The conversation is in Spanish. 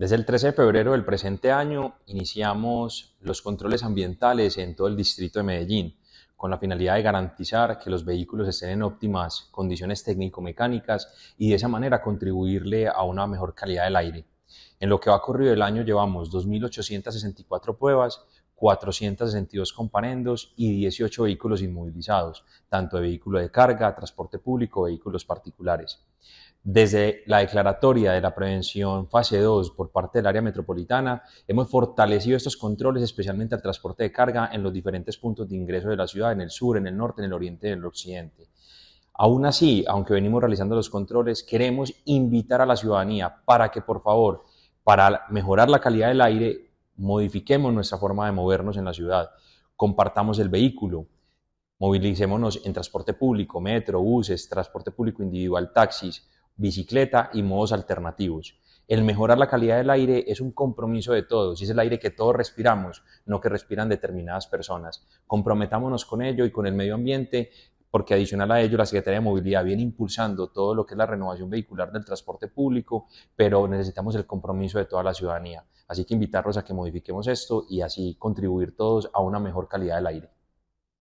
Desde el 13 de febrero del presente año iniciamos los controles ambientales en todo el distrito de Medellín con la finalidad de garantizar que los vehículos estén en óptimas condiciones técnico-mecánicas y de esa manera contribuirle a una mejor calidad del aire. En lo que va corrido el año llevamos 2.864 pruebas 462 comparendos y 18 vehículos inmovilizados, tanto de vehículo de carga, transporte público, vehículos particulares. Desde la declaratoria de la prevención fase 2 por parte del área metropolitana, hemos fortalecido estos controles, especialmente al transporte de carga en los diferentes puntos de ingreso de la ciudad, en el sur, en el norte, en el oriente y en el occidente. Aún así, aunque venimos realizando los controles, queremos invitar a la ciudadanía para que, por favor, para mejorar la calidad del aire, modifiquemos nuestra forma de movernos en la ciudad, compartamos el vehículo, movilicémonos en transporte público, metro, buses, transporte público individual, taxis, bicicleta y modos alternativos. El mejorar la calidad del aire es un compromiso de todos y es el aire que todos respiramos, no que respiran determinadas personas. Comprometámonos con ello y con el medio ambiente porque adicional a ello la Secretaría de Movilidad viene impulsando todo lo que es la renovación vehicular del transporte público, pero necesitamos el compromiso de toda la ciudadanía. Así que invitarlos a que modifiquemos esto y así contribuir todos a una mejor calidad del aire.